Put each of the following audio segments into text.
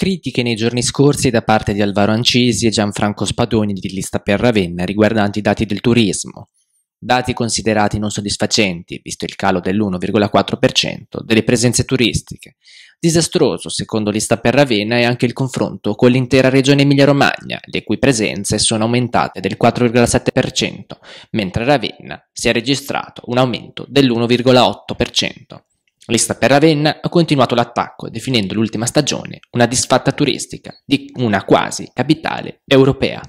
Critiche nei giorni scorsi da parte di Alvaro Ancisi e Gianfranco Spadoni di Lista per Ravenna riguardanti i dati del turismo, dati considerati non soddisfacenti, visto il calo dell'1,4% delle presenze turistiche. Disastroso, secondo l'Ista per Ravenna, è anche il confronto con l'intera regione Emilia-Romagna, le cui presenze sono aumentate del 4,7%, mentre Ravenna si è registrato un aumento dell'1,8%. Lista per Ravenna ha continuato l'attacco, definendo l'ultima stagione una disfatta turistica di una quasi capitale europea.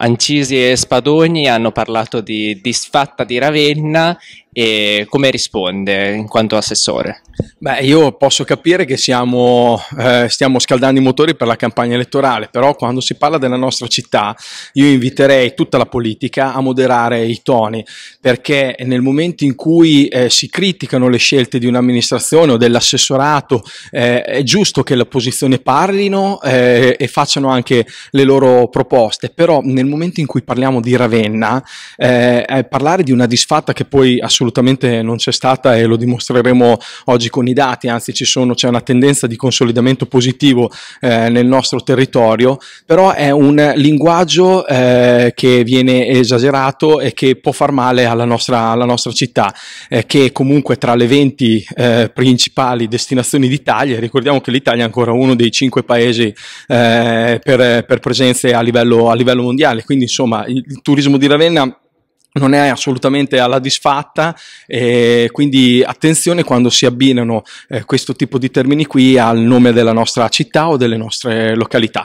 Ancisi e Spadoni hanno parlato di disfatta di Ravenna e come risponde in quanto assessore? Beh, io posso capire che siamo, eh, stiamo scaldando i motori per la campagna elettorale, però quando si parla della nostra città io inviterei tutta la politica a moderare i toni, perché nel momento in cui eh, si criticano le scelte di un'amministrazione o dell'assessorato eh, è giusto che l'opposizione parlino eh, e facciano anche le loro proposte, però nel momento in cui parliamo di Ravenna, eh, eh, parlare di una disfatta che poi assolutamente assolutamente non c'è stata e lo dimostreremo oggi con i dati, anzi sono, c'è una tendenza di consolidamento positivo eh, nel nostro territorio, però è un linguaggio eh, che viene esagerato e che può far male alla nostra, alla nostra città, eh, che comunque tra le 20 eh, principali destinazioni d'Italia, ricordiamo che l'Italia è ancora uno dei cinque paesi eh, per, per, presenze a livello, a livello mondiale, quindi insomma il, il turismo di Ravenna non è assolutamente alla disfatta, e quindi attenzione quando si abbinano eh, questo tipo di termini qui al nome della nostra città o delle nostre località.